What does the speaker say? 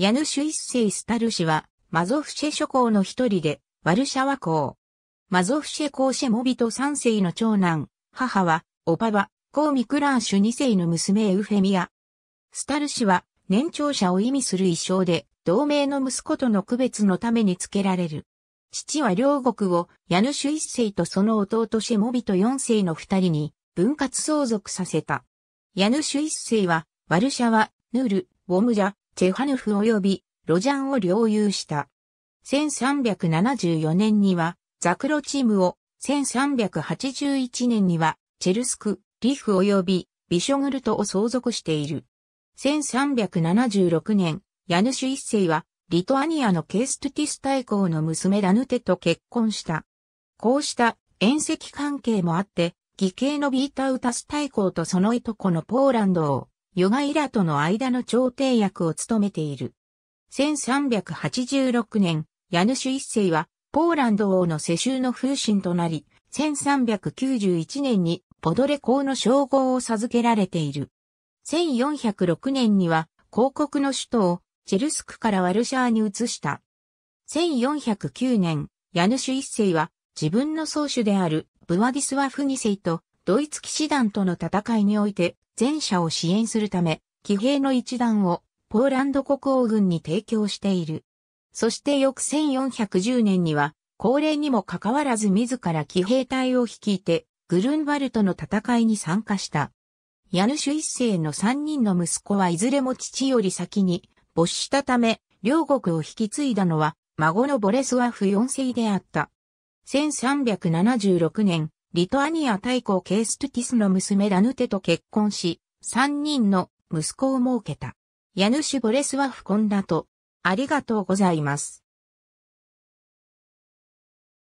ヤヌシュ一世スタル氏は、マゾフシェ諸侯の一人で、ワルシャワ公。マゾフシェ公シェモビト三世の長男、母は、オパバ、公ミクラーシュ二世の娘エウフェミア。スタル氏は、年長者を意味する衣装で、同盟の息子との区別のために付けられる。父は両国を、ヤヌシュ一世とその弟シェモビト四世の二人に、分割相続させた。ヤヌシュ一世は、ワルシャワ、ヌール、ウォムジャ、チェハヌフ及びロジャンを領有した。1374年にはザクロチームを、1381年にはチェルスク、リフ及びビショグルトを相続している。1376年、ヤヌシュ一世はリトアニアのケーストゥティス大公の娘ダヌテと結婚した。こうした縁石関係もあって、義兄のビータウタス大公とそのいとこのポーランドをヨガイラとの間の調停役を務めている。1386年、ヤヌシュ一世は、ポーランド王の世襲の風神となり、1391年にポドレ公の称号を授けられている。1406年には、広告の首都をチェルスクからワルシャーに移した。1409年、ヤヌシュ一世は自分の宗主であるブワディスワフニセイとドイツ騎士団との戦いにおいて、前者を支援するため、騎兵の一団をポーランド国王軍に提供している。そして翌1410年には、高齢にもかかわらず自ら騎兵隊を率いて、グルンバルトの戦いに参加した。ヤヌシュ一世の三人の息子はいずれも父より先に没したため、両国を引き継いだのは孫のボレスワフ4世であった。1376年、リトアニア太公ケーストゥティスの娘ダヌテと結婚し、三人の息子を設けた。ヤヌシュ・ボレスワフ・コンダと、ありがとうございます。